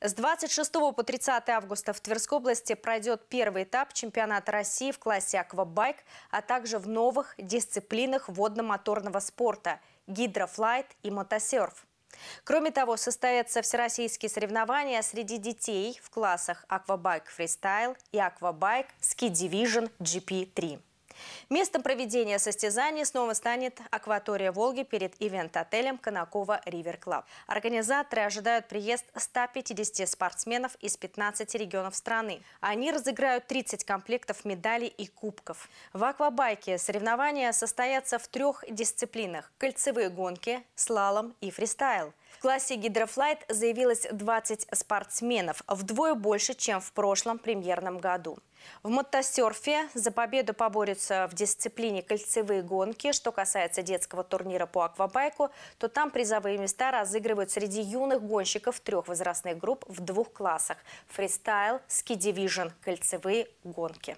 С 26 по 30 августа в Тверской области пройдет первый этап чемпионата России в классе аквабайк, а также в новых дисциплинах водно-моторного спорта – гидрофлайт и мотосерф. Кроме того, состоятся всероссийские соревнования среди детей в классах аквабайк фристайл и аквабайк ски дивижн GP3. Местом проведения состязаний снова станет акватория Волги перед ивент-отелем Конакова Ривер Клаб. Организаторы ожидают приезд 150 спортсменов из 15 регионов страны. Они разыграют 30 комплектов медалей и кубков. В аквабайке соревнования состоятся в трех дисциплинах – кольцевые гонки, слалом и фристайл. В классе «Гидрофлайт» заявилось 20 спортсменов, вдвое больше, чем в прошлом премьерном году. В мотосерфе за победу поборются Э, в дисциплине кольцевые гонки. Что касается детского турнира по аквабайку, то там призовые места разыгрывают среди юных гонщиков трех возрастных групп в двух классах – фристайл, ски скидивижн, кольцевые гонки.